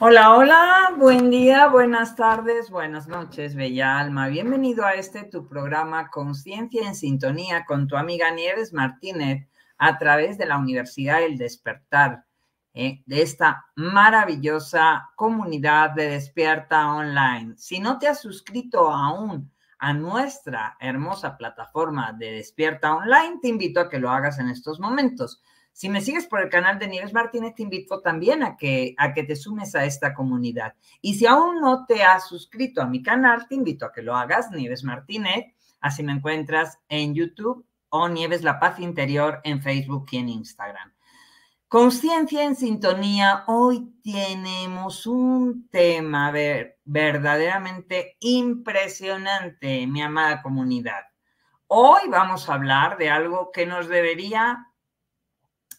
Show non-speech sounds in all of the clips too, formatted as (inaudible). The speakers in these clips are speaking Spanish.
Hola, hola, buen día, buenas tardes, buenas noches, bella alma. Bienvenido a este tu programa Conciencia en Sintonía con tu amiga Nieves Martínez a través de la Universidad del Despertar, eh, de esta maravillosa comunidad de Despierta Online. Si no te has suscrito aún a nuestra hermosa plataforma de Despierta Online, te invito a que lo hagas en estos momentos. Si me sigues por el canal de Nieves Martínez, te invito también a que, a que te sumes a esta comunidad. Y si aún no te has suscrito a mi canal, te invito a que lo hagas, Nieves Martínez. Así me encuentras en YouTube o Nieves La Paz Interior en Facebook y en Instagram. Conciencia en sintonía, hoy tenemos un tema verdaderamente impresionante, mi amada comunidad. Hoy vamos a hablar de algo que nos debería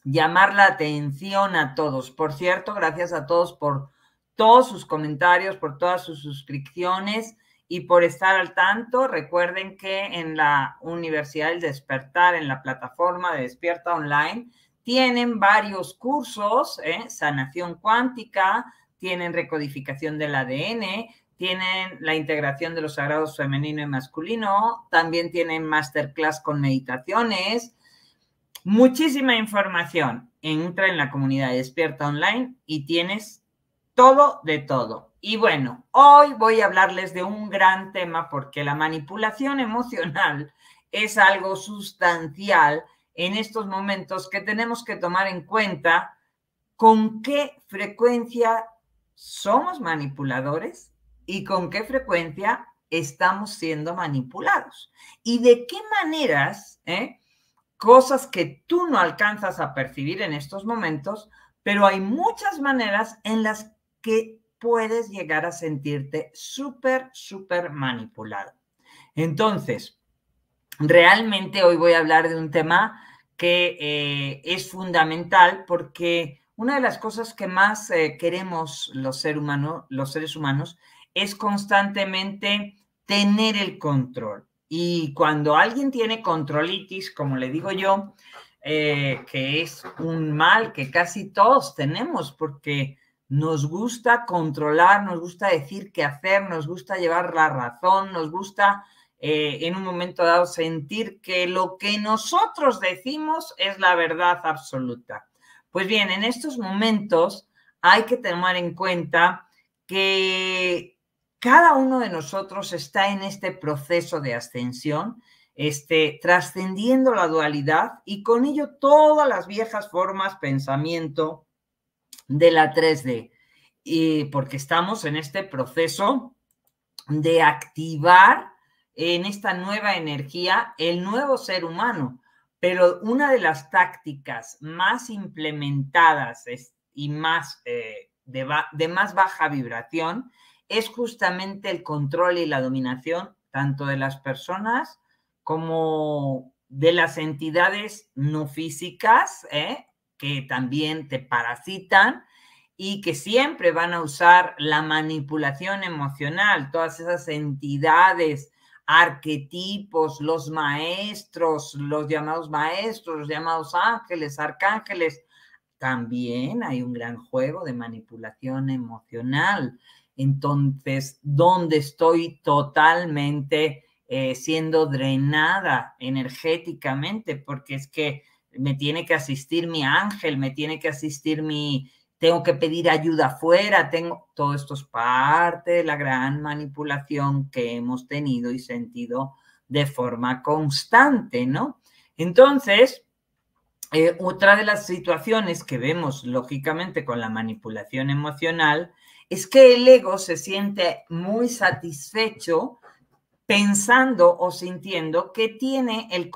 llamar la atención a todos. Por cierto, gracias a todos por todos sus comentarios, por todas sus suscripciones y por estar al tanto. Recuerden que en la Universidad del Despertar, en la plataforma de Despierta Online, tienen varios cursos, ¿eh? sanación cuántica, tienen recodificación del ADN, tienen la integración de los sagrados femenino y masculino, también tienen masterclass con meditaciones, muchísima información. Entra en la comunidad Despierta Online y tienes todo de todo. Y bueno, hoy voy a hablarles de un gran tema porque la manipulación (laughs) emocional es algo sustancial en estos momentos que tenemos que tomar en cuenta con qué frecuencia somos manipuladores y con qué frecuencia estamos siendo manipulados y de qué maneras ¿eh? cosas que tú no alcanzas a percibir en estos momentos, pero hay muchas maneras en las que puedes llegar a sentirte súper, súper manipulado. Entonces, realmente hoy voy a hablar de un tema que eh, es fundamental porque una de las cosas que más eh, queremos los, humanos, los seres humanos es constantemente tener el control. Y cuando alguien tiene controlitis, como le digo yo, eh, que es un mal que casi todos tenemos, porque nos gusta controlar, nos gusta decir qué hacer, nos gusta llevar la razón, nos gusta eh, en un momento dado sentir que lo que nosotros decimos es la verdad absoluta. Pues bien, en estos momentos hay que tomar en cuenta que cada uno de nosotros está en este proceso de ascensión, este, trascendiendo la dualidad y con ello todas las viejas formas, pensamiento de la 3D. Y porque estamos en este proceso de activar en esta nueva energía el nuevo ser humano. Pero una de las tácticas más implementadas y más, eh, de, de más baja vibración es justamente el control y la dominación tanto de las personas como de las entidades no físicas, ¿eh? que también te parasitan y que siempre van a usar la manipulación emocional, todas esas entidades, arquetipos, los maestros, los llamados maestros, los llamados ángeles, arcángeles. También hay un gran juego de manipulación emocional entonces donde estoy totalmente eh, siendo drenada energéticamente, porque es que me tiene que asistir mi ángel, me tiene que asistir mi, tengo que pedir ayuda afuera, tengo, todo esto es parte de la gran manipulación que hemos tenido y sentido de forma constante, ¿no? Entonces, eh, otra de las situaciones que vemos, lógicamente, con la manipulación emocional es que el ego se siente muy satisfecho pensando o sintiendo que tiene el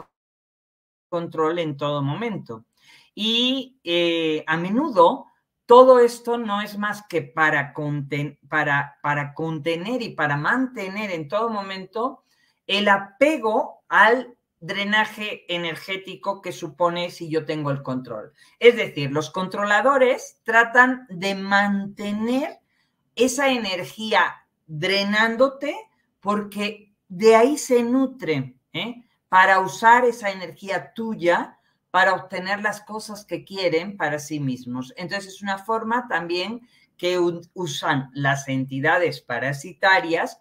control en todo momento. Y eh, a menudo todo esto no es más que para, para, para contener y para mantener en todo momento el apego al drenaje energético que supone si yo tengo el control. Es decir, los controladores tratan de mantener esa energía drenándote porque de ahí se nutre ¿eh? para usar esa energía tuya para obtener las cosas que quieren para sí mismos. Entonces es una forma también que usan las entidades parasitarias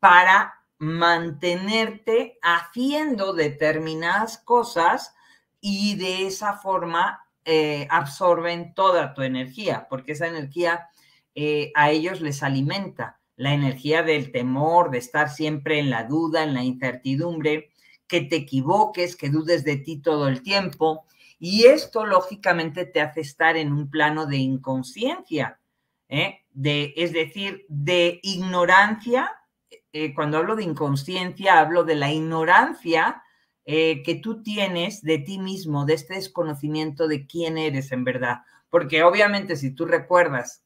para mantenerte haciendo determinadas cosas y de esa forma eh, absorben toda tu energía, porque esa energía eh, a ellos les alimenta la energía del temor, de estar siempre en la duda, en la incertidumbre, que te equivoques, que dudes de ti todo el tiempo. Y esto lógicamente te hace estar en un plano de inconsciencia, ¿eh? de, es decir, de ignorancia. Eh, cuando hablo de inconsciencia, hablo de la ignorancia que tú tienes de ti mismo, de este desconocimiento de quién eres en verdad. Porque obviamente si tú recuerdas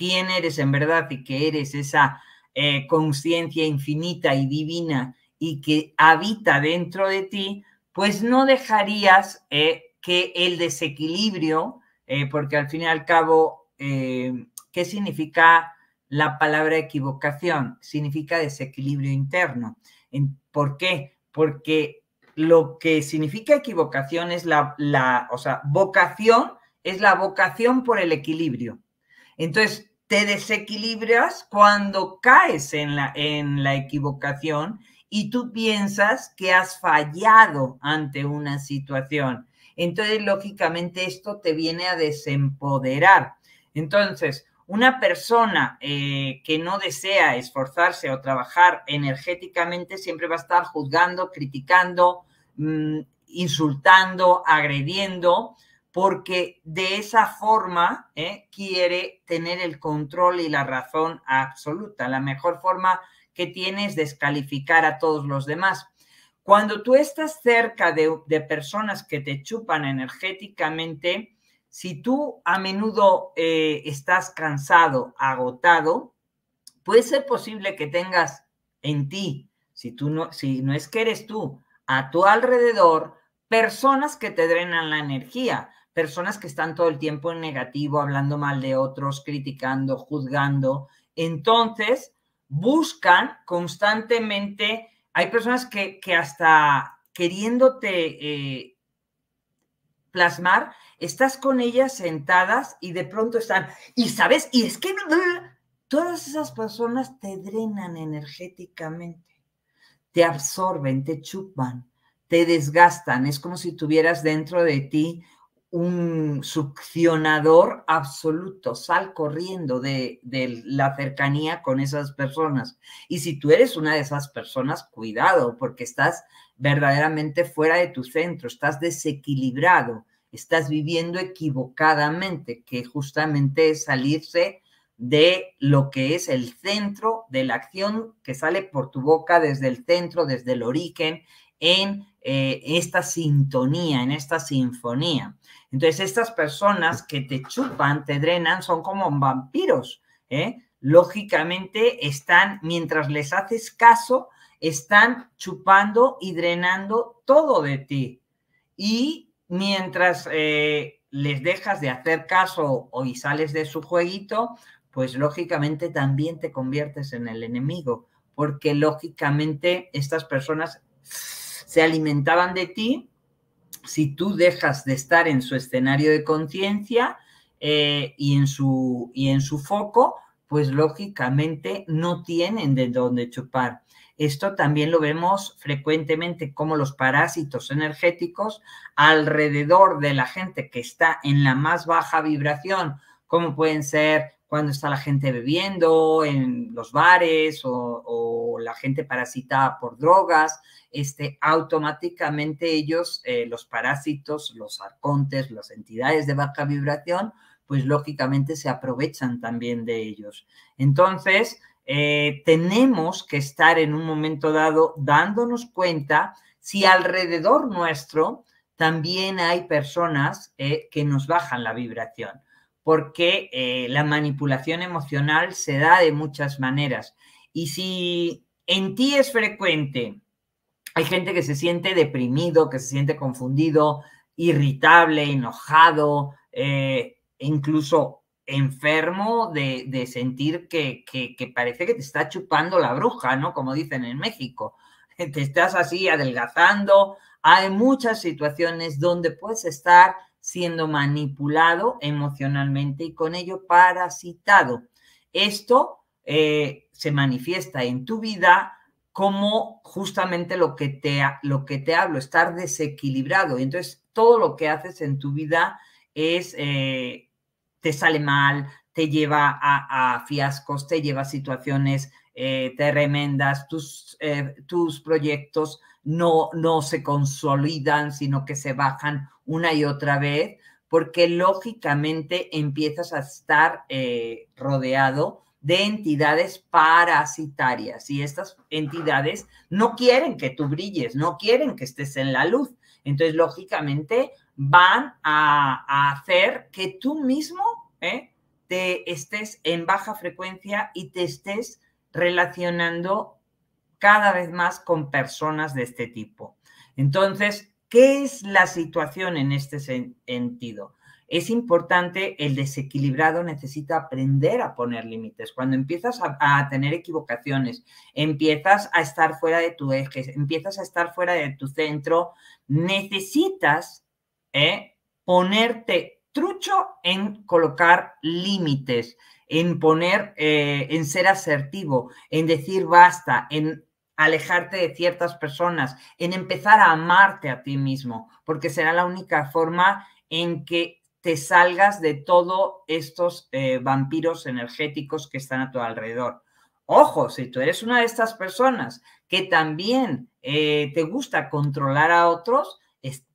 quién eres en verdad y que eres esa eh, conciencia infinita y divina y que habita dentro de ti, pues no dejarías eh, que el desequilibrio, eh, porque al fin y al cabo, ¿qué significa la palabra equivocación? Significa desequilibrio interno. ¿Por qué? Porque lo que significa equivocación es la, o sea, vocación es la vocación por el equilibrio. Entonces, te desequilibras cuando caes en la, equivocación y tú piensas que has fallado ante una situación. Entonces, lógicamente, esto te viene a desempoderar. Entonces, una persona eh, que no desea esforzarse o trabajar energéticamente siempre va a estar juzgando, criticando, mm, insultando, agrediendo, porque de esa forma ¿eh? quiere tener el control y la razón absoluta. La mejor forma que tiene es descalificar a todos los demás. Cuando tú estás cerca de, personas que te chupan energéticamente, si tú a menudo eh, estás cansado, agotado, puede ser posible que tengas en ti, si, tú no, si no es que eres tú, a tu alrededor, personas que te drenan la energía personas que están todo el tiempo en negativo, hablando mal de otros, criticando, juzgando. Entonces, buscan constantemente, hay personas que, que hasta queriéndote eh, plasmar, estás con ellas sentadas y de pronto están, y sabes, y es que todas esas personas te drenan energéticamente, te absorben, te chupan, te desgastan, es como si tuvieras dentro de ti un succionador absoluto, sal corriendo de, la cercanía con esas personas. Y si tú eres una de esas personas, cuidado, porque estás verdaderamente fuera de tu centro, estás desequilibrado, estás viviendo equivocadamente, que justamente es salirse de lo que es el centro de la acción que sale por tu boca desde el centro, desde el origen, en eh, esta sintonía, en esta sinfonía. Entonces, estas personas que te chupan, te drenan, son como vampiros, ¿eh? Lógicamente están, mientras les haces caso, están chupando y drenando todo de ti. Y mientras eh, les dejas de hacer caso o y sales de su jueguito, pues lógicamente también te conviertes en el enemigo, porque lógicamente estas personas se alimentaban de ti si tú dejas de estar en su escenario de conciencia eh, y, en su, y en su foco, pues lógicamente no tienen de dónde chupar. Esto también lo vemos frecuentemente como los parásitos energéticos alrededor de la gente que está en la más baja vibración, como pueden ser cuando está la gente bebiendo en los bares o, la gente parasitada por drogas, este, automáticamente ellos, eh, los parásitos, los arcontes, las entidades de baja vibración, pues lógicamente se aprovechan también de ellos. Entonces, eh, tenemos que estar en un momento dado dándonos cuenta si alrededor nuestro también hay personas eh, que nos bajan la vibración porque eh, la manipulación emocional se da de muchas maneras. Y si en ti es frecuente, hay gente que se siente deprimido, que se siente confundido, irritable, enojado, eh, e incluso enfermo de, sentir que, que, parece que te está chupando la bruja, ¿no? Como dicen en México. (laughs) Te estás así adelgazando. Hay muchas situaciones donde puedes estar siendo manipulado emocionalmente y con ello parasitado. Esto eh, se manifiesta en tu vida como justamente lo que, te, lo que te hablo, estar desequilibrado. entonces todo lo que haces en tu vida es, eh, te sale mal, te lleva a, a, fiascos, te lleva a situaciones eh, te remendas, tus, eh, tus proyectos no, no se consolidan, sino que se bajan una y otra vez, porque lógicamente empiezas a estar eh, rodeado de entidades parasitarias y estas entidades no quieren que tú brilles, no quieren que estés en la luz. Entonces, lógicamente, van a hacer que tú mismo te estés en baja frecuencia y te estés relacionando cada vez más con personas de este tipo. Entonces, ¿qué es la situación en este sentido? es importante, el desequilibrado necesita aprender a poner límites. Cuando empiezas a, tener equivocaciones, empiezas a estar fuera de tu eje, empiezas a estar fuera de tu centro, necesitas ¿eh? ponerte trucho en colocar límites, en poner, eh, en ser asertivo, en decir basta, en alejarte de ciertas personas, en empezar a amarte a ti mismo, porque será la única forma en que te salgas de todos estos eh, vampiros energéticos que están a tu alrededor. Ojo, si tú eres una de estas personas que también eh, te gusta controlar a otros,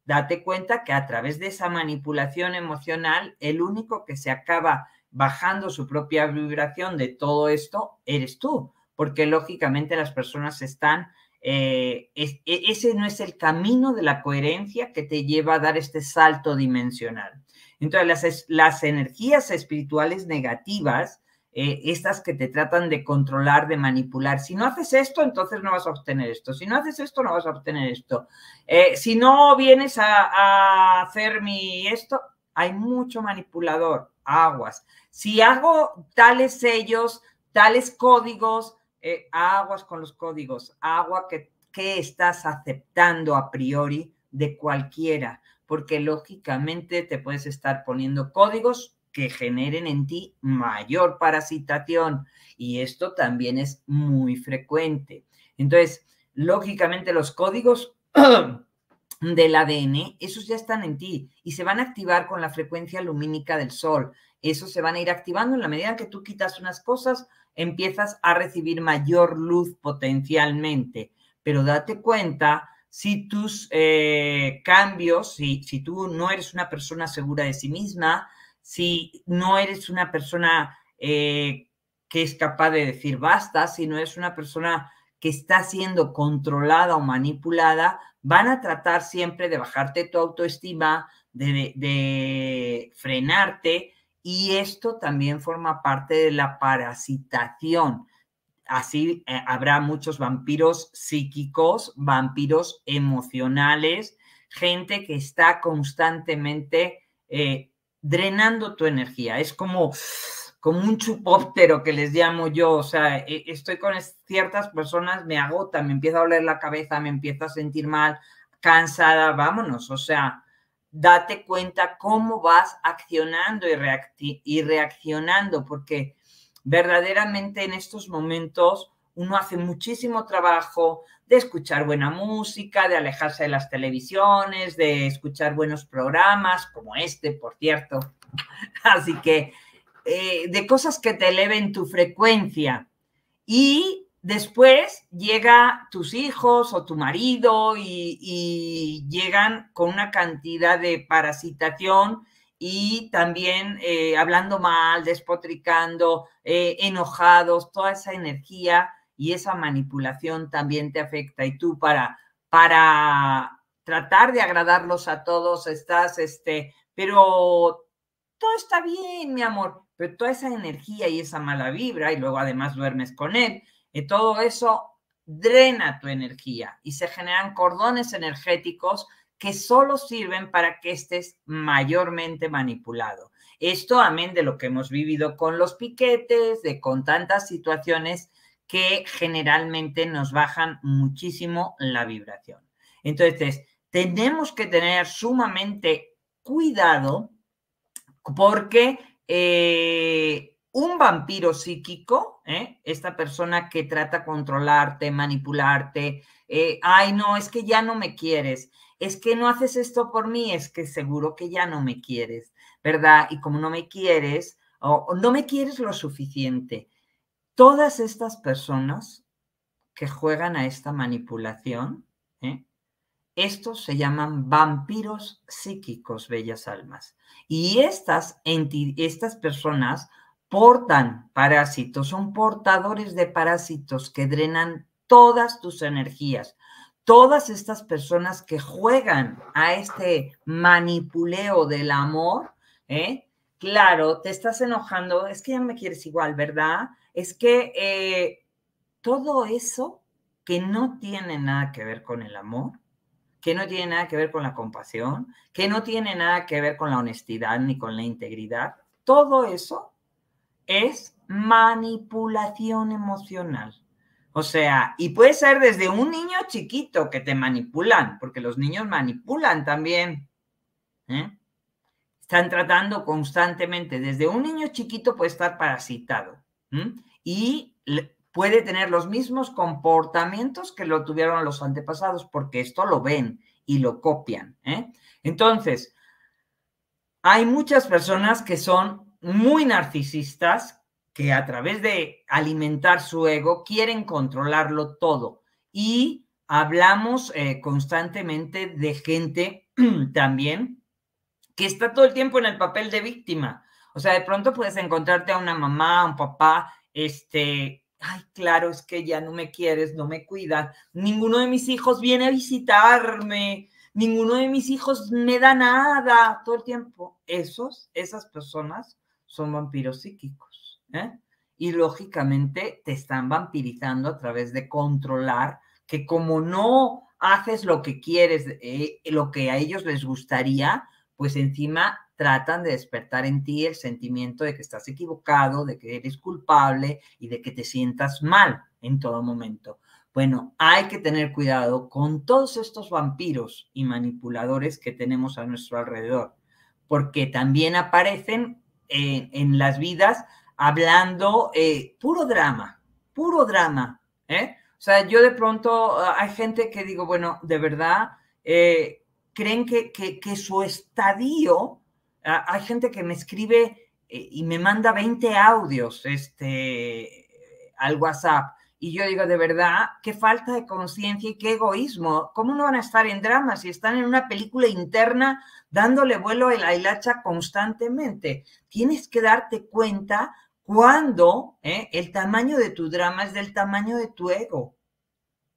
date cuenta que a través de esa manipulación emocional, el único que se acaba bajando su propia vibración de todo esto eres tú, porque lógicamente las personas están, eh, e, ese no es el camino de la coherencia que te lleva a dar este salto dimensional. Entonces, las, las energías espirituales negativas eh, estas que te tratan de controlar, de manipular. Si no haces esto, entonces no vas a obtener esto. Si no haces esto, no vas a obtener esto. Eh, si no vienes a, hacer mi esto, hay mucho manipulador, aguas. Si hago tales sellos, tales códigos, eh, aguas con los códigos, agua que, que estás aceptando a priori de cualquiera, porque lógicamente te puedes estar poniendo códigos que generen en ti mayor parasitación. Y esto también es muy frecuente. Entonces, lógicamente los códigos (clears throat) del ADN, esos ya están en ti y se van a activar con la frecuencia lumínica del sol. Esos se van a ir activando en la medida que tú quitas unas cosas, empiezas a recibir mayor luz potencialmente. Pero date cuenta si tus eh, cambios, si, si tú no eres una persona segura de sí misma, si no eres una persona eh, que es capaz de decir basta, si no eres una persona que está siendo controlada o manipulada, van a tratar siempre de bajarte tu autoestima, de, frenarte, y esto también forma parte de la parasitación. Así eh, habrá muchos vampiros psíquicos, vampiros emocionales, gente que está constantemente eh, drenando tu energía. Es como, como un chupóptero que les llamo yo. O sea, e, estoy con ciertas personas, me agota, me empieza a doler la cabeza, me empieza a sentir mal, cansada, vámonos. O sea, date cuenta cómo vas accionando y reaccionando, porque verdaderamente en estos momentos uno hace muchísimo trabajo, de escuchar buena música, de alejarse de las televisiones, de escuchar buenos programas, como este, por cierto. (laughs) Así que, eh, de cosas que te eleven tu frecuencia. Y después llega tus hijos o tu marido y, llegan con una cantidad de parasitación y también eh, hablando mal, despotricando, eh, enojados, toda esa energía y esa manipulación también te afecta. Y tú para, para tratar de agradarlos a todos estás, este, pero todo está bien, mi amor, pero toda esa energía y esa mala vibra, y luego además duermes con él, y eh, todo eso drena tu energía y se generan cordones energéticos que solo sirven para que estés mayormente manipulado. Esto amén de lo que hemos vivido con los piquetes, de con tantas situaciones que generalmente nos bajan muchísimo la vibración. Entonces, tenemos que tener sumamente cuidado porque eh, un vampiro psíquico, ¿eh? esta persona que trata de controlarte, manipularte, eh, ay no, es que ya no me quieres, es que no haces esto por mí, es que seguro que ya no me quieres, ¿verdad? Y como no me quieres, o no me quieres lo suficiente, Todas estas personas que juegan a esta manipulación, ¿eh? estos se llaman vampiros psíquicos, bellas almas. Y estas, estas personas portan parásitos, son portadores de parásitos que drenan todas tus energías. Todas estas personas que juegan a este manipuleo del amor, ¿eh? claro, te estás enojando, es que ya me quieres igual, ¿verdad? Es que eh, todo eso que no tiene nada que ver con el amor, que no tiene nada que ver con la compasión, que no tiene nada que ver con la honestidad ni con la integridad, todo eso es manipulación emocional. O sea, y puede ser desde un niño chiquito que te manipulan, porque los niños manipulan también. ¿eh? Están tratando constantemente. Desde un niño chiquito puede estar parasitado y puede tener los mismos comportamientos que lo tuvieron los antepasados, porque esto lo ven y lo copian. ¿eh? Entonces, hay muchas personas que son muy narcisistas, que a través de alimentar su ego quieren controlarlo todo. Y hablamos eh, constantemente de gente (clears throat) también que está todo el tiempo en el papel de víctima. O sea, de pronto puedes encontrarte a una mamá, un papá, este, ay, claro, es que ya no me quieres, no me cuidas, ninguno de mis hijos viene a visitarme, ninguno de mis hijos me da nada, todo el tiempo. Esos, esas personas son vampiros psíquicos, ¿eh? Y lógicamente te están vampirizando a través de controlar que como no haces lo que quieres, eh, lo que a ellos les gustaría, pues encima tratan de despertar en ti el sentimiento de que estás equivocado, de que eres culpable y de que te sientas mal en todo momento. Bueno, hay que tener cuidado con todos estos vampiros y manipuladores que tenemos a nuestro alrededor, porque también aparecen eh, en las vidas hablando eh, puro drama, puro drama. ¿eh? O sea, yo de pronto ah, hay gente que digo, bueno, de verdad, eh, creen que, su estadio, hay gente que me escribe eh, y me manda 20 audios este, al WhatsApp. Y yo digo, de verdad, qué falta de conciencia y qué egoísmo. ¿Cómo no van a estar en drama si están en una película interna dándole vuelo a la hilacha constantemente? Tienes que darte cuenta cuando eh, el tamaño de tu drama es del tamaño de tu ego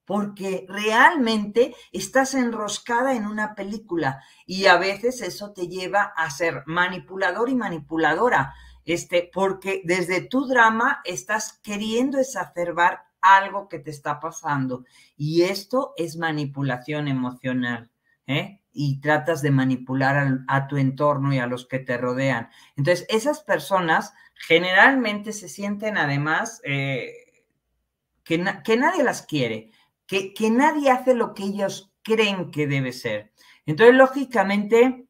porque realmente estás enroscada en una película y a veces eso te lleva a ser manipulador y manipuladora, este, porque desde tu drama estás queriendo exacerbar algo que te está pasando y esto es manipulación emocional. ¿eh? y tratas de manipular a, tu entorno y a los que te rodean. Entonces, esas personas generalmente se sienten además eh, que, nadie las quiere, que, nadie hace lo que ellos creen que debe ser. Entonces, lógicamente,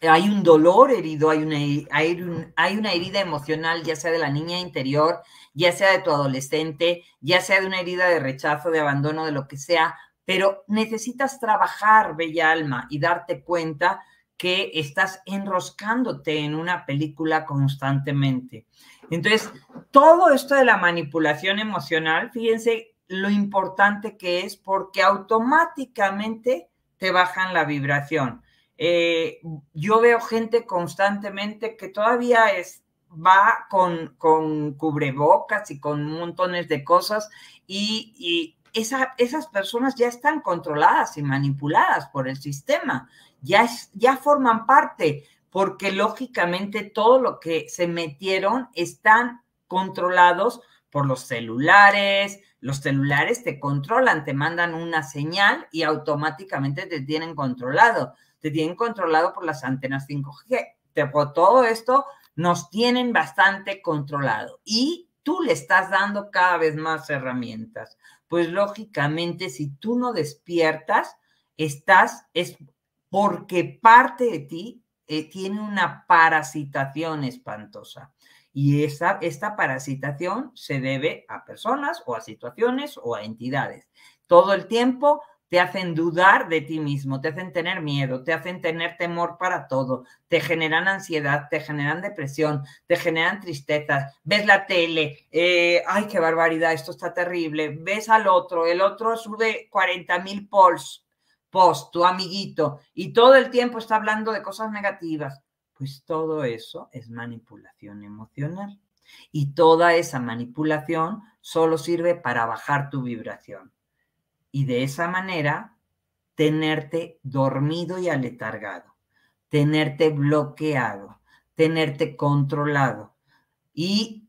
hay un dolor herido, hay una, hay una, herida emocional, ya sea de la niña interior, ya sea de tu adolescente, ya sea de una herida de rechazo, de abandono, de lo que sea, pero necesitas trabajar, bella alma, y darte cuenta que estás enroscándote en una película constantemente. Entonces, todo esto de la manipulación emocional, fíjense lo importante que es porque automáticamente te bajan la vibración. Eh, yo veo gente constantemente que todavía es, va con, cubrebocas y con montones de cosas y, esas personas ya están controladas y manipuladas por el sistema, ya, ya forman parte, porque lógicamente todo lo que se metieron están controlados por los celulares, los celulares te controlan, te mandan una señal y automáticamente te tienen controlado, te tienen controlado por las antenas 5G. Por todo esto nos tienen bastante controlado y tú le estás dando cada vez más herramientas. Pues lógicamente, si tú no despiertas, estás, es porque parte de ti eh, tiene una parasitación espantosa. Y esta, parasitación se debe a personas o a situaciones o a entidades. Todo el tiempo te hacen dudar de ti mismo, te hacen tener miedo, te hacen tener temor para todo, te generan ansiedad, te generan depresión, te generan tristezas, ves la tele, eh, ay, qué barbaridad, esto está terrible, ves al otro, el otro sube 40.000 posts, post, tu amiguito, y todo el tiempo está hablando de cosas negativas. Pues todo eso es manipulación emocional. Y toda esa manipulación solo sirve para bajar tu vibración. Y de esa manera, tenerte dormido y aletargado, tenerte bloqueado, tenerte controlado. Y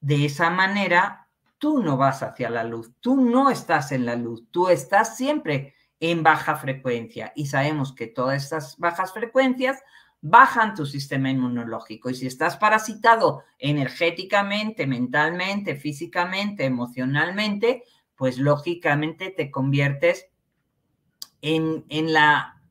de esa manera, tú no vas hacia la luz, tú no estás en la luz, tú estás siempre en baja frecuencia. Y sabemos que todas estas bajas frecuencias bajan tu sistema inmunológico. Y si estás parasitado energéticamente, mentalmente, físicamente, emocionalmente, pues lógicamente te conviertes en, la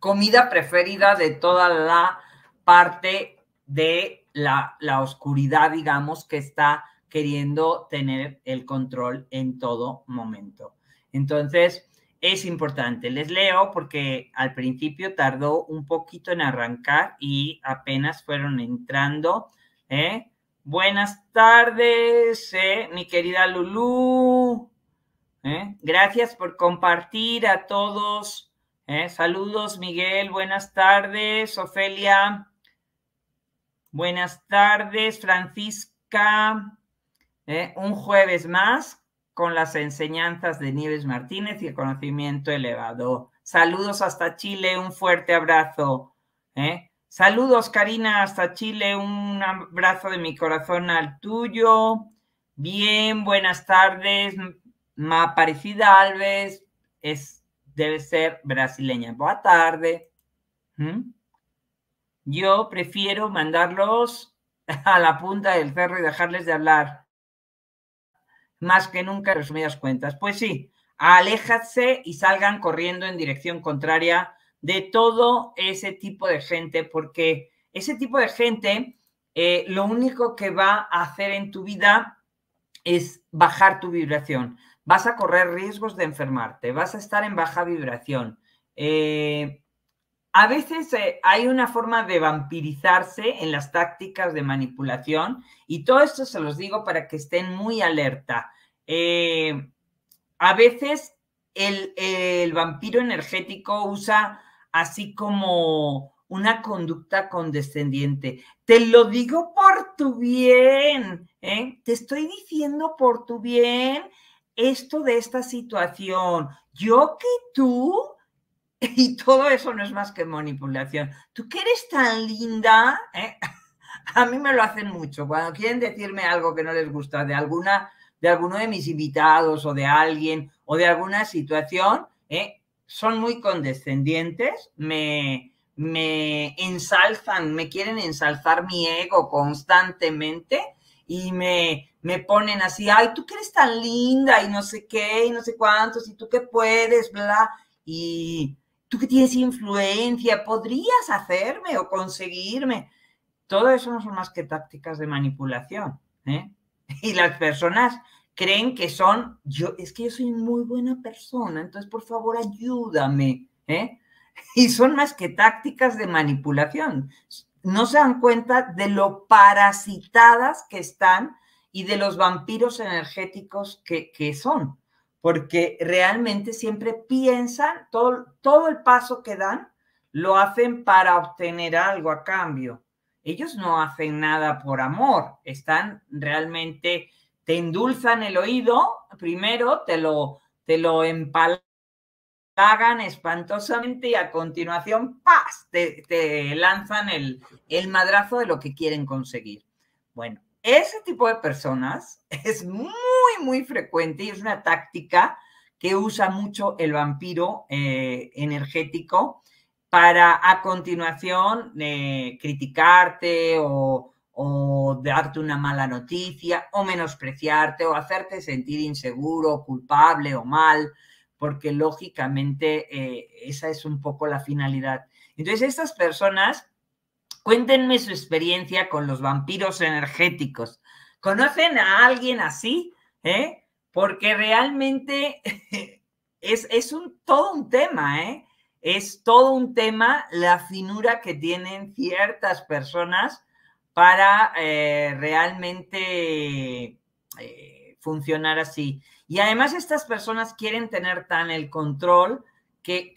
comida preferida de toda la parte de la, la oscuridad, digamos, que está queriendo tener el control en todo momento. Entonces, es importante. Les leo porque al principio tardó un poquito en arrancar y apenas fueron entrando. ¿eh? Buenas tardes, ¿eh? mi querida Lulú. ¿eh? Gracias por compartir a todos. Saludos, Miguel. Buenas tardes, Ofelia. Buenas tardes, Francisca. un jueves más con las enseñanzas de Nieves Martínez y el conocimiento elevado. Saludos hasta Chile, un fuerte abrazo. ¿eh? Saludos, Karina, hasta Chile, un abrazo de mi corazón al tuyo. Bien, buenas tardes. Ma parecida Alves es, debe ser brasileña. Buena tarde. ¿Mm? Yo prefiero mandarlos (laughs) a la punta del cerro y dejarles de hablar más que nunca, en resumidas cuentas. Pues sí, aléjase y salgan corriendo en dirección contraria de todo ese tipo de gente, porque ese tipo de gente eh, lo único que va a hacer en tu vida es bajar tu vibración. Vas a correr riesgos de enfermarte, vas a estar en baja vibración. Eh, a veces eh, hay una forma de vampirizarse en las tácticas de manipulación y todo esto se los digo para que estén muy alerta. Eh, a veces el, vampiro energético usa así como una conducta condescendiente. Te lo digo por tu bien, ¿eh? te estoy diciendo por tu bien esto de esta situación. Yo que tú (laughs) Y todo eso no es más que manipulación. Tú que eres tan linda, ¿eh? (laughs) a mí me lo hacen mucho. Cuando quieren decirme algo que no les gusta de alguna, de alguno de mis invitados o de alguien o de alguna situación, ¿eh? son muy condescendientes, me, ensalzan, me quieren ensalzar mi ego constantemente y me, ponen así, ay, tú que eres tan linda y no sé qué, y no sé cuántos, y tú que puedes, bla. Y, tú que tienes influencia, podrías hacerme o conseguirme. Todo eso no son más que tácticas de manipulación. ¿eh? Y las personas creen que son, yo, es que yo soy muy buena persona, entonces por favor ayúdame. ¿eh? Y son más que tácticas de manipulación. No se dan cuenta de lo parasitadas que están y de los vampiros energéticos que, que son porque realmente siempre piensan, todo, todo el paso que dan, lo hacen para obtener algo a cambio. Ellos no hacen nada por amor, están realmente, te endulzan el oído, primero te lo, te lo empalagan espantosamente y a continuación, ¡paz!, te, lanzan el, el madrazo de lo que quieren conseguir. Bueno, ese tipo de personas (laughs) es muy, muy frecuente y es una táctica que usa mucho el vampiro eh, energético para a continuación eh, criticarte o, darte una mala noticia o menospreciarte o hacerte sentir inseguro, culpable o mal, porque lógicamente eh, esa es un poco la finalidad. Entonces estas personas Cuéntenme su experiencia con los vampiros energéticos. ¿Conocen a alguien así? Eh? Porque realmente (laughs) es, un, todo un tema, eh. Es todo un tema la finura que tienen ciertas personas para eh, realmente funcionar así. Y además estas personas quieren tener tan el control que,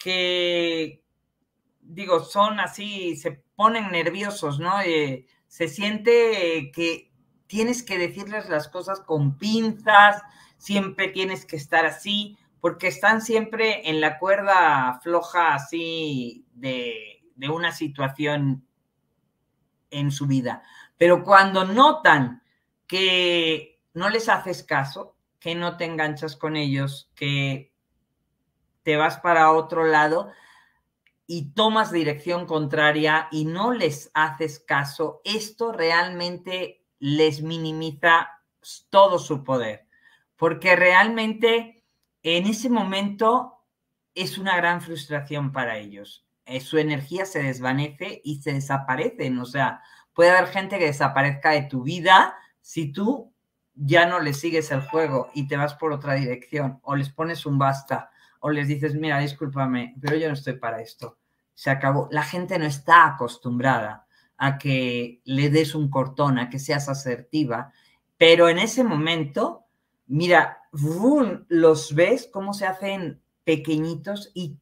digo, son así, se ponen nerviosos, ¿no? Eh, se siente que tienes que decirles las cosas con pinzas, siempre tienes que estar así, porque están siempre en la cuerda floja así de, de una situación en su vida. Pero cuando notan que no les haces caso, que no te enganchas con ellos, que te vas para otro lado, y tomas dirección contraria y no les haces caso, esto realmente les minimiza todo su poder, porque realmente en ese momento es una gran frustración para ellos. Eh, su energía se desvanece y se desaparecen, o sea, puede haber gente que desaparezca de tu vida si tú ya no le sigues el juego y te vas por otra dirección o les pones un basta o les dices, mira, discúlpame, pero yo no estoy para esto. Se acabó. La gente no está acostumbrada a que le des un cortón, a que seas asertiva, pero en ese momento, mira, los ves cómo se hacen pequeñitos y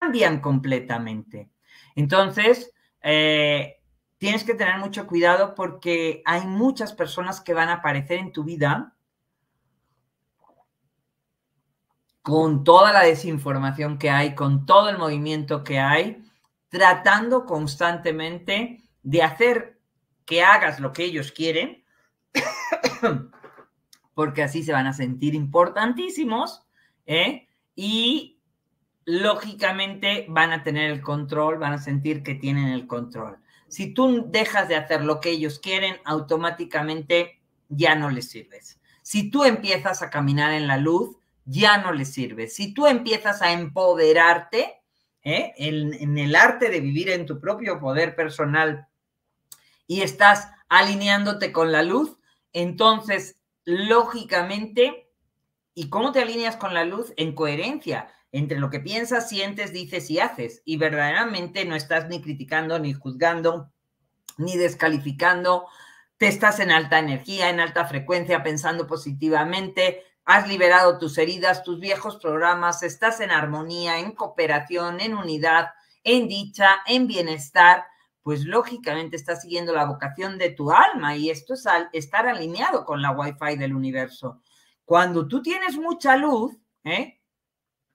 cambian completamente. Entonces, eh, tienes que tener mucho cuidado porque hay muchas personas que van a aparecer en tu vida con toda la desinformación que hay, con todo el movimiento que hay, tratando constantemente de hacer que hagas lo que ellos quieren, (coughs) porque así se van a sentir importantísimos, ¿eh? y lógicamente van a tener el control, van a sentir que tienen el control. Si tú dejas de hacer lo que ellos quieren, automáticamente ya no les sirves. Si tú empiezas a caminar en la luz, ya no le sirve. Si tú empiezas a empoderarte ¿eh? en, en el arte de vivir en tu propio poder personal y estás alineándote con la luz, entonces, lógicamente, ¿y cómo te alineas con la luz? En coherencia entre lo que piensas, sientes, dices y haces. Y verdaderamente no estás ni criticando, ni juzgando, ni descalificando. Te estás en alta energía, en alta frecuencia, pensando positivamente, Has liberado tus heridas, tus viejos programas, estás en armonía, en cooperación, en unidad, en dicha, en bienestar, pues lógicamente estás siguiendo la vocación de tu alma y esto es estar alineado con la Wi-Fi del universo. Cuando tú tienes mucha luz, ¿eh?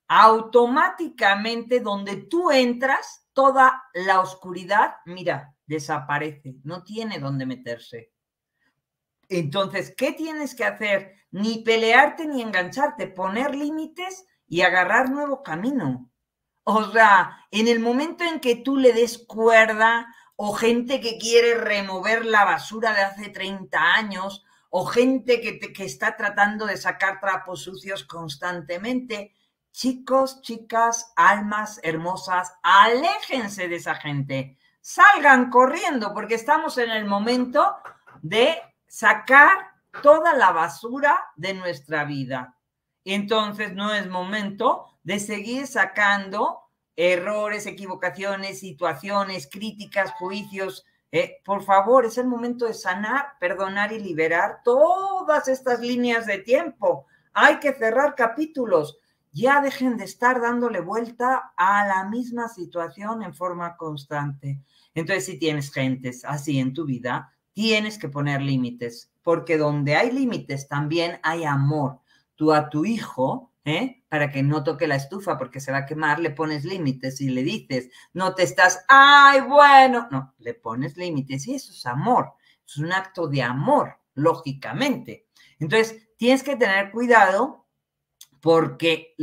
automáticamente donde tú entras, toda la oscuridad, mira, desaparece, no tiene dónde meterse. Entonces, ¿qué tienes que hacer? Ni pelearte ni engancharte, poner límites y agarrar nuevo camino. O sea, en el momento en que tú le des cuerda o gente que quiere remover la basura de hace 30 años o gente que, está tratando de sacar trapos sucios constantemente, chicos, chicas, almas hermosas, aléjense de esa gente, salgan corriendo porque estamos en el momento de sacar toda la basura de nuestra vida. Entonces no es momento de seguir sacando errores, equivocaciones, situaciones, críticas, juicios. Eh, por favor, es el momento de sanar, perdonar y liberar todas estas líneas de tiempo. Hay que cerrar capítulos. Ya dejen de estar dándole vuelta a la misma situación en forma constante. Entonces, si tienes gentes así en tu vida, tienes que poner límites, porque donde hay límites también hay amor. Tú a tu hijo, ¿eh? para que no toque la estufa porque se va a quemar, le pones límites y le dices, no te estás, ay, bueno, no, le pones límites y eso es amor, es un acto de amor, lógicamente. Entonces, tienes que tener cuidado porque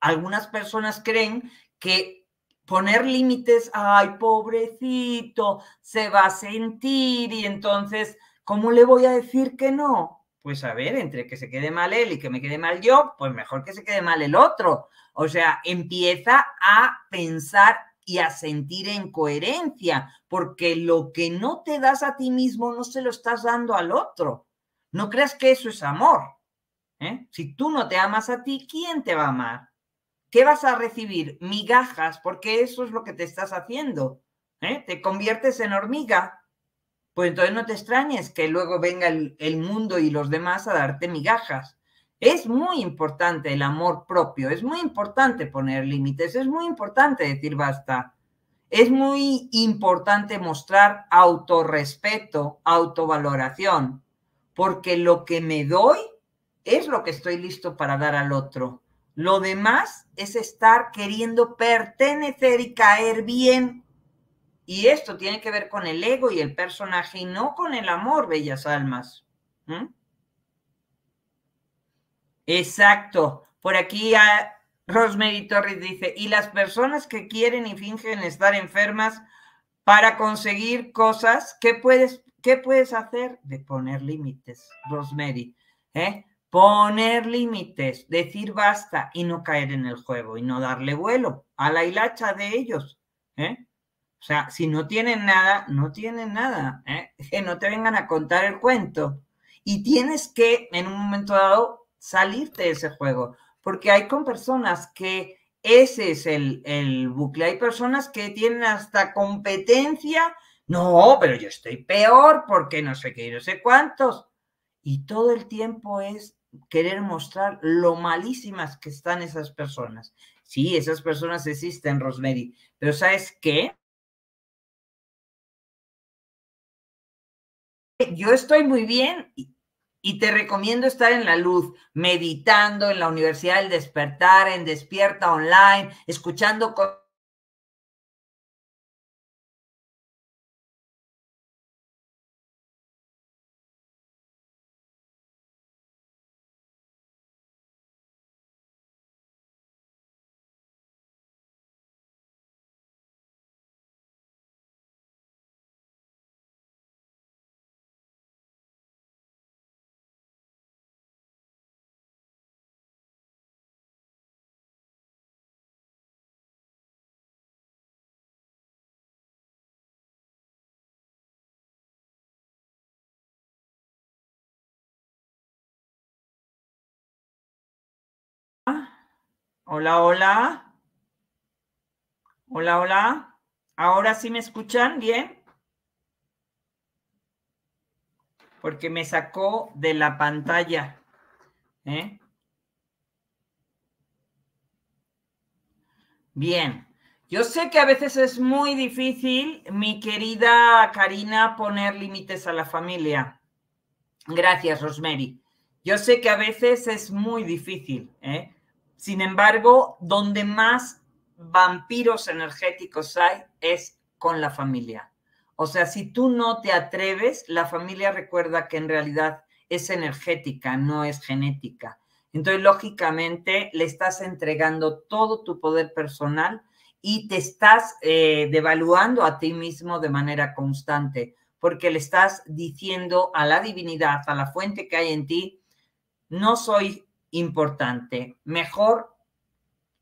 algunas personas creen que poner límites, ay, pobrecito, se va a sentir y entonces, ¿cómo le voy a decir que no? Pues a ver, entre que se quede mal él y que me quede mal yo, pues mejor que se quede mal el otro. O sea, empieza a pensar y a sentir en coherencia, porque lo que no te das a ti mismo no se lo estás dando al otro. No creas que eso es amor. ¿eh? Si tú no te amas a ti, ¿quién te va a amar? ¿Qué vas a recibir migajas, porque eso es lo que te estás haciendo. ¿eh? Te conviertes en hormiga. Pues entonces no te extrañes que luego venga el, el mundo y los demás a darte migajas. Es muy importante el amor propio, es muy importante poner límites, es muy importante decir basta. Es muy importante mostrar autorrespeto, autovaloración, porque lo que me doy es lo que estoy listo para dar al otro. Lo demás es estar queriendo pertenecer y caer bien. Y esto tiene que ver con el ego y el personaje y no con el amor, bellas almas. Exacto. Por aquí ah, Rosemary Torres dice, y las personas que quieren y fingen estar enfermas para conseguir cosas, ¿qué puedes, qué puedes hacer? De poner límites, Rosemary. ¿eh? poner límites, decir basta y no caer en el juego y no darle vuelo a la hilacha de ellos. ¿eh? O sea, si no tienen nada, no tienen nada. ¿eh? Que no te vengan a contar el cuento. Y tienes que, en un momento dado, salirte de ese juego. Porque hay con personas que ese es el, el bucle. Hay personas que tienen hasta competencia. No, pero yo estoy peor porque no sé qué y no sé cuántos. Y todo el tiempo es querer mostrar lo malísimas que están esas personas. Sí, esas personas existen, Rosemary, pero ¿sabes qué? Yo estoy muy bien y te recomiendo estar en la luz, meditando en la Universidad del Despertar, en Despierta Online, escuchando cosas Hola, hola. Hola, hola. ¿Ahora sí me escuchan bien? Porque me sacó de la pantalla. ¿eh? Bien. Yo sé que a veces es muy difícil, mi querida Karina, poner límites a la familia. Gracias, Rosemary. Yo sé que a veces es muy difícil, ¿eh? Sin embargo, donde más vampiros energéticos hay es con la familia. O sea, si tú no te atreves, la familia recuerda que en realidad es energética, no es genética. Entonces, lógicamente, le estás entregando todo tu poder personal y te estás eh, devaluando a ti mismo de manera constante, porque le estás diciendo a la divinidad, a la fuente que hay en ti, no soy importante. Mejor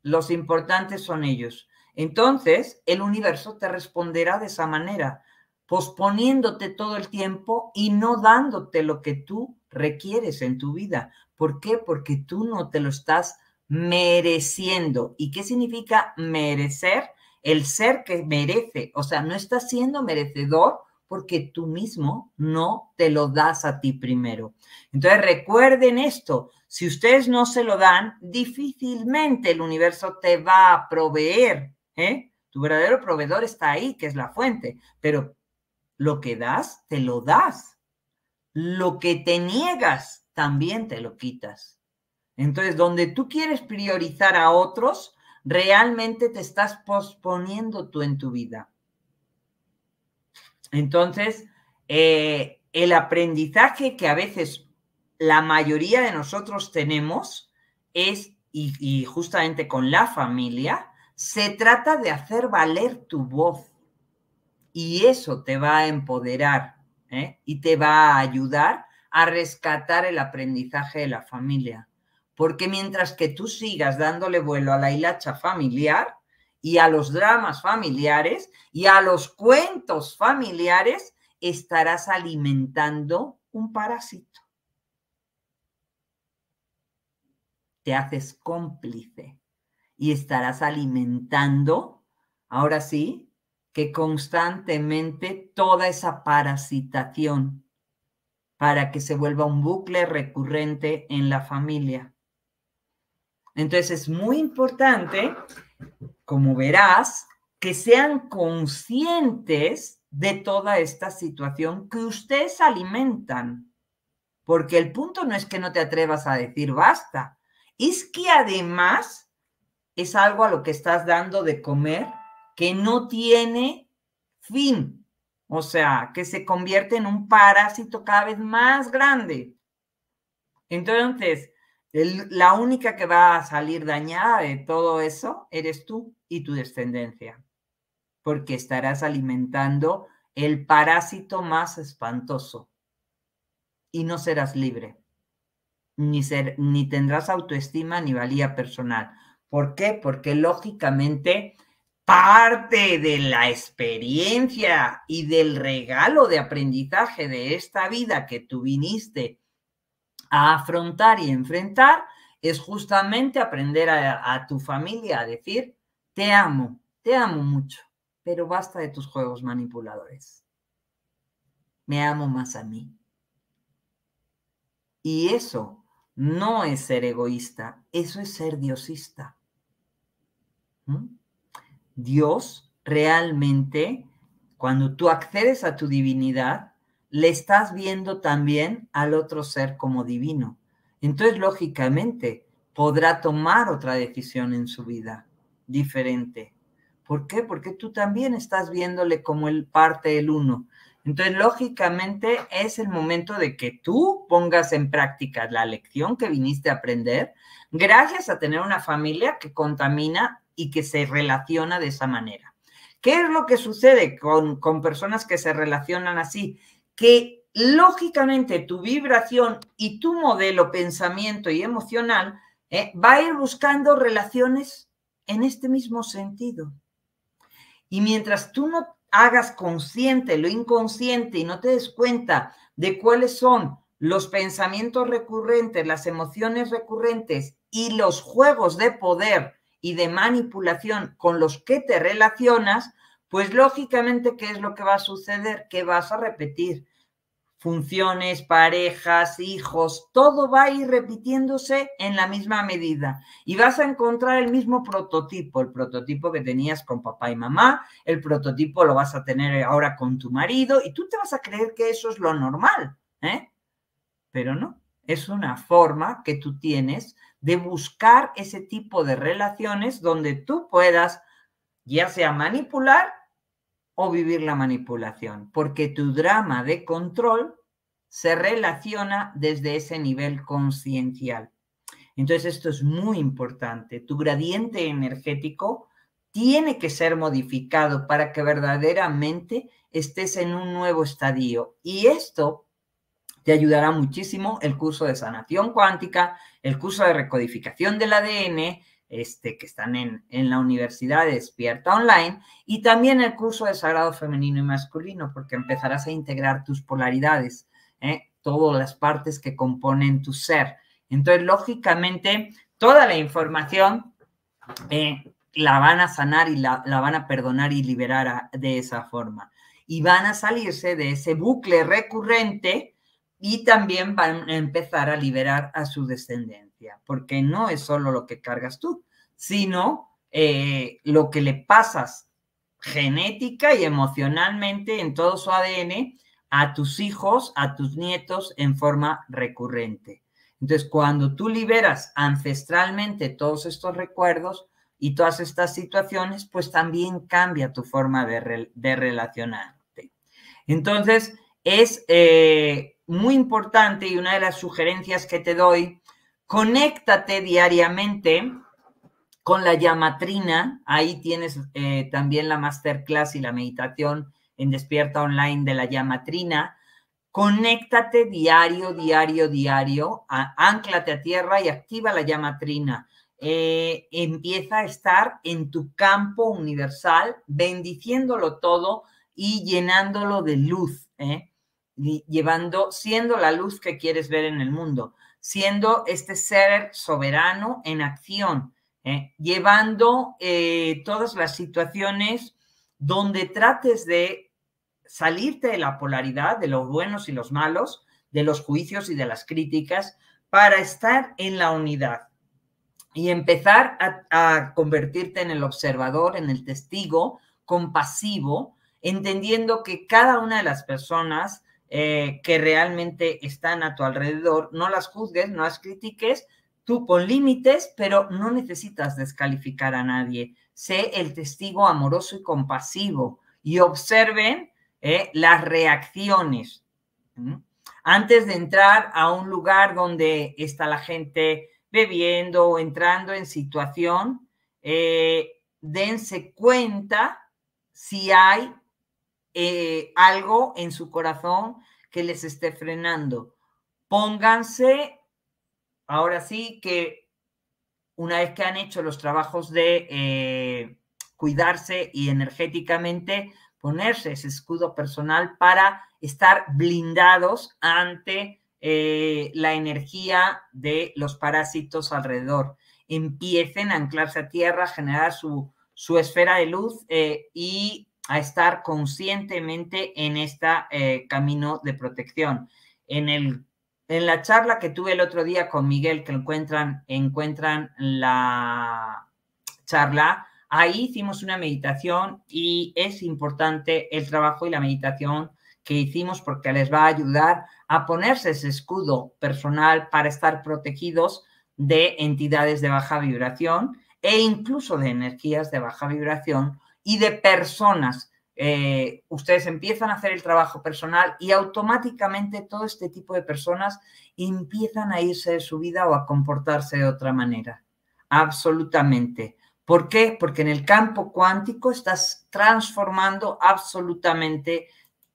los importantes son ellos. Entonces, el universo te responderá de esa manera, posponiéndote todo el tiempo y no dándote lo que tú requieres en tu vida. ¿Por qué? Porque tú no te lo estás mereciendo. ¿Y qué significa merecer? El ser que merece. O sea, no estás siendo merecedor porque tú mismo no te lo das a ti primero. Entonces recuerden esto, si ustedes no se lo dan, difícilmente el universo te va a proveer. ¿eh? Tu verdadero proveedor está ahí, que es la fuente, pero lo que das, te lo das. Lo que te niegas, también te lo quitas. Entonces, donde tú quieres priorizar a otros, realmente te estás posponiendo tú en tu vida. Entonces, eh, el aprendizaje que a veces la mayoría de nosotros tenemos es, y, justamente con la familia, se trata de hacer valer tu voz. Y eso te va a empoderar ¿eh? y te va a ayudar a rescatar el aprendizaje de la familia. Porque mientras que tú sigas dándole vuelo a la hilacha familiar, y a los dramas familiares y a los cuentos familiares, estarás alimentando un parásito. Te haces cómplice y estarás alimentando, ahora sí, que constantemente toda esa parasitación para que se vuelva un bucle recurrente en la familia. Entonces es muy importante como verás, que sean conscientes de toda esta situación que ustedes alimentan. Porque el punto no es que no te atrevas a decir basta, es que además es algo a lo que estás dando de comer que no tiene fin, o sea, que se convierte en un parásito cada vez más grande. Entonces, la única que va a salir dañada de todo eso eres tú y tu descendencia, porque estarás alimentando el parásito más espantoso y no serás libre, ni, ser, ni tendrás autoestima ni valía personal. ¿Por qué? Porque lógicamente parte de la experiencia y del regalo de aprendizaje de esta vida que tú viniste a afrontar y enfrentar es justamente aprender a, a tu familia a decir te amo, te amo mucho, pero basta de tus juegos manipuladores. Me amo más a mí. Y eso no es ser egoísta, eso es ser diosista. ¿Mm? Dios realmente, cuando tú accedes a tu divinidad, le estás viendo también al otro ser como divino. Entonces, lógicamente, podrá tomar otra decisión en su vida diferente. ¿Por qué? Porque tú también estás viéndole como el parte del uno. Entonces, lógicamente, es el momento de que tú pongas en práctica la lección que viniste a aprender gracias a tener una familia que contamina y que se relaciona de esa manera. ¿Qué es lo que sucede con, personas que se relacionan así? Que lógicamente tu vibración y tu modelo pensamiento y emocional eh, va a ir buscando relaciones en este mismo sentido. Y mientras tú no hagas consciente lo inconsciente y no te des cuenta de cuáles son los pensamientos recurrentes, las emociones recurrentes y los juegos de poder y de manipulación con los que te relacionas, pues lógicamente, ¿qué es lo que va a suceder? Que vas a repetir funciones, parejas, hijos, todo va a ir repitiéndose en la misma medida y vas a encontrar el mismo prototipo, el prototipo que tenías con papá y mamá, el prototipo lo vas a tener ahora con tu marido y tú te vas a creer que eso es lo normal, ¿eh? Pero no, es una forma que tú tienes de buscar ese tipo de relaciones donde tú puedas ya sea manipular o vivir la manipulación, porque tu drama de control se relaciona desde ese nivel conciencial. Entonces esto es muy importante. Tu gradiente energético tiene que ser modificado para que verdaderamente estés en un nuevo estadio. Y esto te ayudará muchísimo el curso de sanación cuántica, el curso de recodificación del ADN, este, que están en, la Universidad Despierta Online y también el curso de Sagrado Femenino y Masculino, porque empezarás a integrar tus polaridades, ¿eh? todas las partes que componen tu ser. Entonces, lógicamente, toda la información eh, la van a sanar y la, van a perdonar y liberar de esa forma. Y van a salirse de ese bucle recurrente y también van a empezar a liberar a su descendencia porque no es solo lo que cargas tú, sino eh, lo que le pasas genética y emocionalmente en todo su ADN a tus hijos, a tus nietos en forma recurrente. Entonces, cuando tú liberas ancestralmente todos estos recuerdos y todas estas situaciones, pues también cambia tu forma de, relacionarte. Entonces, es eh, muy importante y una de las sugerencias que te doy Conéctate diariamente con la llamatrina. Ahí tienes eh, también la masterclass y la meditación en Despierta Online de la llamatrina. Conéctate diario, diario, diario. A, a tierra y activa la llamatrina. Eh, empieza a estar en tu campo universal, bendiciéndolo todo y llenándolo de luz, ¿eh? llevando, siendo la luz que quieres ver en el mundo siendo este ser soberano en acción, ¿eh? llevando eh, todas las situaciones donde trates de salirte de la polaridad, de los buenos y los malos, de los juicios y de las críticas, para estar en la unidad y empezar a convertirte en el observador, en el testigo compasivo, entendiendo que cada una de las personas eh, que realmente están a tu alrededor, no las juzgues, no las critiques, tú pon límites, pero no necesitas descalificar a nadie. Sé el testigo amoroso y compasivo y observen eh, las reacciones. Antes de entrar a un lugar donde está la gente bebiendo o entrando en situación, eh, dense cuenta si hay eh, algo en su corazón que les esté frenando. Pónganse, ahora sí que una vez que han hecho los trabajos de eh, cuidarse y energéticamente, ponerse ese escudo personal para estar blindados ante eh, la energía de los parásitos alrededor. Empiecen a anclarse a tierra, generar su, esfera de luz y a estar conscientemente en este camino de protección. En, el, en la charla que tuve el otro día con Miguel, que encuentran, encuentran la charla, ahí hicimos una meditación y es importante el trabajo y la meditación que hicimos porque les va a ayudar a ponerse ese escudo personal para estar protegidos de entidades de baja vibración e incluso de energías de baja vibración y de personas. Eh, ustedes empiezan a hacer el trabajo personal y automáticamente todo este tipo de personas empiezan a irse de su vida o a comportarse de otra manera. Absolutamente. ¿Por qué? Porque en el campo cuántico estás transformando absolutamente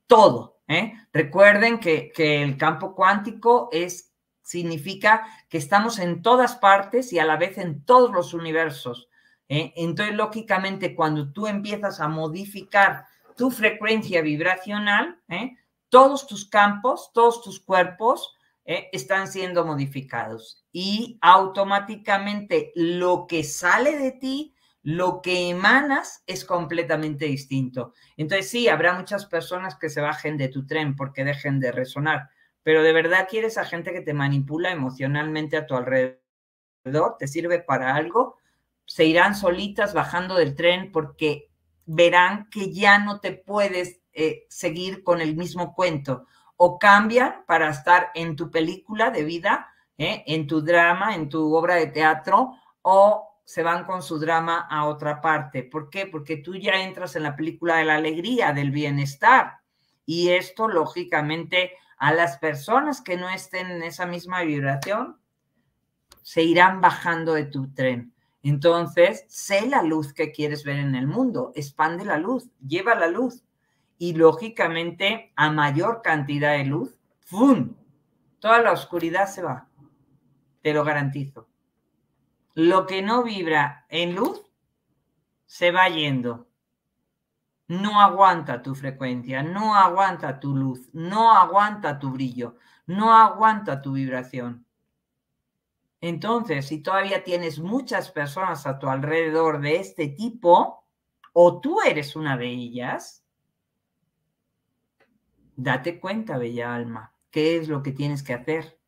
todo. ¿eh? Recuerden que, el campo cuántico es significa que estamos en todas partes y a la vez en todos los universos. Eh, entonces, lógicamente, cuando tú empiezas a modificar tu frecuencia vibracional, eh, todos tus campos, todos tus cuerpos eh, están siendo modificados y automáticamente lo que sale de ti, lo que emanas es completamente distinto. Entonces sí, habrá muchas personas que se bajen de tu tren porque dejen de resonar, pero de verdad quieres a gente que te manipula emocionalmente a tu alrededor, te sirve para algo se irán solitas bajando del tren porque verán que ya no te puedes eh, seguir con el mismo cuento. O cambian para estar en tu película de vida, ¿eh? en tu drama, en tu obra de teatro, o se van con su drama a otra parte. ¿Por qué? Porque tú ya entras en la película de la alegría, del bienestar. Y esto, lógicamente, a las personas que no estén en esa misma vibración, se irán bajando de tu tren. Entonces, sé la luz que quieres ver en el mundo, expande la luz, lleva la luz. Y lógicamente, a mayor cantidad de luz, ¡fum! Toda la oscuridad se va. Te lo garantizo. Lo que no vibra en luz, se va yendo. No aguanta tu frecuencia, no aguanta tu luz, no aguanta tu brillo, no aguanta tu vibración. Entonces, si todavía tienes muchas personas a tu alrededor de este tipo, o tú eres una de ellas, date cuenta, bella alma, qué es lo que tienes que hacer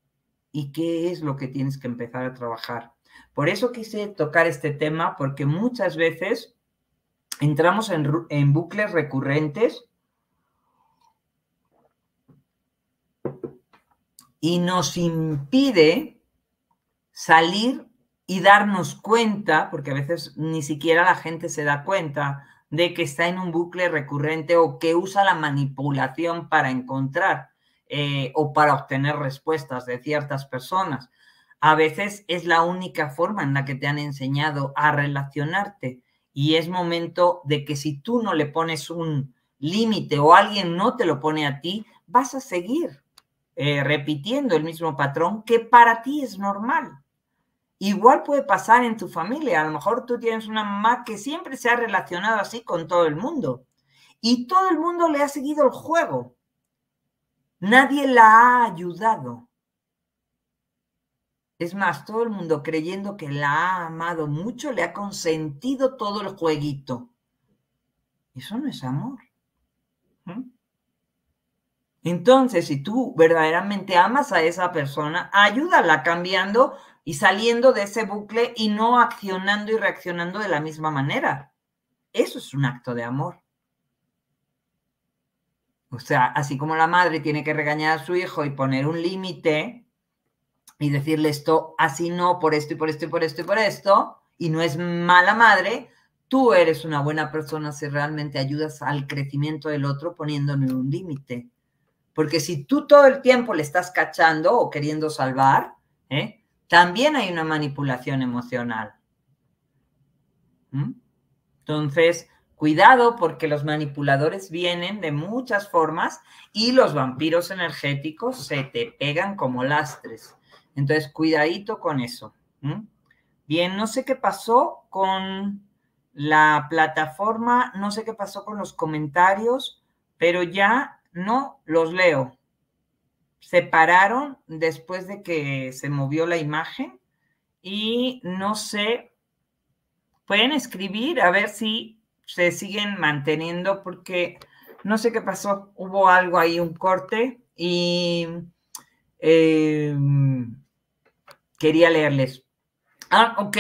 y qué es lo que tienes que empezar a trabajar. Por eso quise tocar este tema, porque muchas veces entramos en, bucles recurrentes y nos impide salir y darnos cuenta, porque a veces ni siquiera la gente se da cuenta de que está en un bucle recurrente o que usa la manipulación para encontrar eh, o para obtener respuestas de ciertas personas. A veces es la única forma en la que te han enseñado a relacionarte y es momento de que si tú no le pones un límite o alguien no te lo pone a ti, vas a seguir eh, repitiendo el mismo patrón que para ti es normal. Igual puede pasar en tu familia. A lo mejor tú tienes una mamá que siempre se ha relacionado así con todo el mundo. Y todo el mundo le ha seguido el juego. Nadie la ha ayudado. Es más, todo el mundo creyendo que la ha amado mucho, le ha consentido todo el jueguito. Eso no es amor. ¿eh? Entonces, si tú verdaderamente amas a esa persona, ayúdala cambiando y saliendo de ese bucle y no accionando y reaccionando de la misma manera. Eso es un acto de amor. O sea, así como la madre tiene que regañar a su hijo y poner un límite y decirle esto así no, por esto y por esto y por esto y por esto, y no es mala madre, tú eres una buena persona si realmente ayudas al crecimiento del otro poniéndole un límite. Porque si tú todo el tiempo le estás cachando o queriendo salvar, ¿eh? también hay una manipulación emocional. ¿Mm? Entonces, cuidado porque los manipuladores vienen de muchas formas y los vampiros energéticos se te pegan como lastres. Entonces, cuidadito con eso. ¿Mm? Bien, no sé qué pasó con la plataforma, no sé qué pasó con los comentarios, pero ya no los leo se pararon después de que se movió la imagen y no sé, pueden escribir a ver si se siguen manteniendo porque no sé qué pasó, hubo algo ahí, un corte y em, quería leerles. Ah, ok.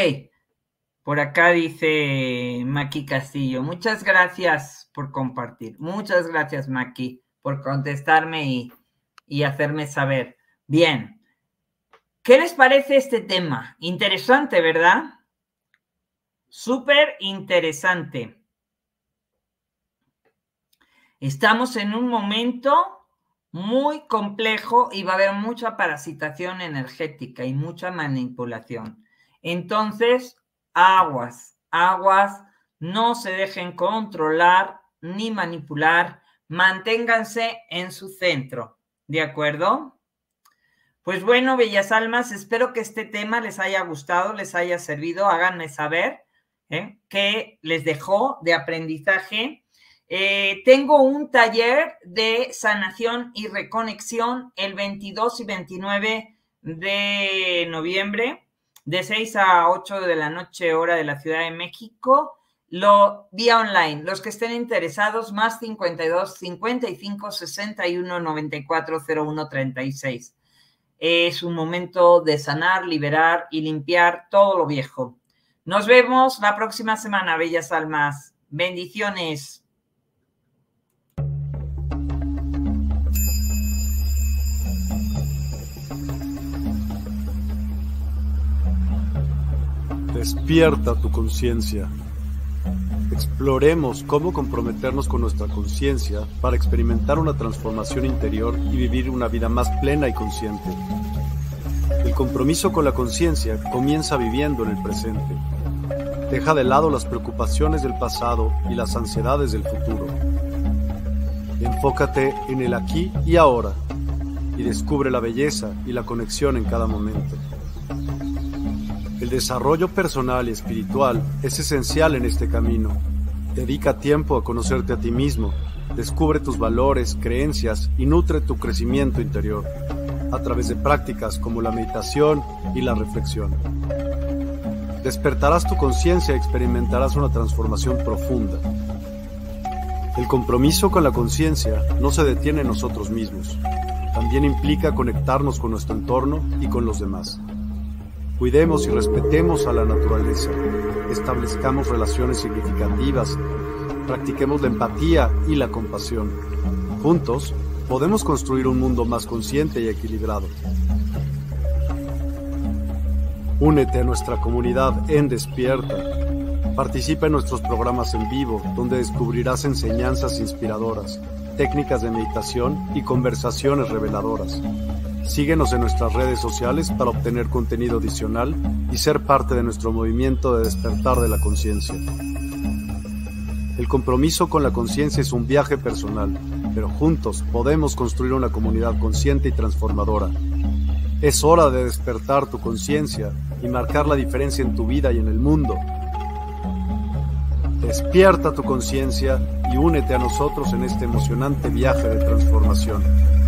Por acá dice Maki Castillo, muchas gracias por compartir, muchas gracias Maki por contestarme y y hacerme saber. Bien, ¿qué les parece este tema? Interesante, ¿verdad? Súper interesante. Estamos en un momento muy complejo y va a haber mucha parasitación energética y mucha manipulación. Entonces, aguas, aguas, no se dejen controlar ni manipular, manténganse en su centro. ¿De acuerdo? Pues bueno, bellas almas, espero que este tema les haya gustado, les haya servido. Háganme saber ¿eh? qué les dejó de aprendizaje. Eh, tengo un taller de sanación y reconexión el 22 y 29 de noviembre, de 6 a 8 de la noche, hora de la Ciudad de México lo vía online. Los que estén interesados, más 52 55 61 94 01 36. Es un momento de sanar, liberar y limpiar todo lo viejo. Nos vemos la próxima semana, bellas almas. Bendiciones. Despierta tu conciencia Exploremos cómo comprometernos con nuestra conciencia para experimentar una transformación interior y vivir una vida más plena y consciente. El compromiso con la conciencia comienza viviendo en el presente. Deja de lado las preocupaciones del pasado y las ansiedades del futuro. Enfócate en el aquí y ahora y descubre la belleza y la conexión en cada momento desarrollo personal y espiritual es esencial en este camino. Dedica tiempo a conocerte a ti mismo, descubre tus valores, creencias y nutre tu crecimiento interior a través de prácticas como la meditación y la reflexión. Despertarás tu conciencia y experimentarás una transformación profunda. El compromiso con la conciencia no se detiene en nosotros mismos, también implica conectarnos con nuestro entorno y con los demás. Cuidemos y respetemos a la naturaleza, establezcamos relaciones significativas, practiquemos la empatía y la compasión. Juntos, podemos construir un mundo más consciente y equilibrado. Únete a nuestra comunidad en Despierta. Participa en nuestros programas en vivo, donde descubrirás enseñanzas inspiradoras, técnicas de meditación y conversaciones reveladoras. Síguenos en nuestras redes sociales para obtener contenido adicional y ser parte de nuestro movimiento de despertar de la conciencia. El compromiso con la conciencia es un viaje personal, pero juntos podemos construir una comunidad consciente y transformadora. Es hora de despertar tu conciencia y marcar la diferencia en tu vida y en el mundo. Despierta tu conciencia y únete a nosotros en este emocionante viaje de transformación.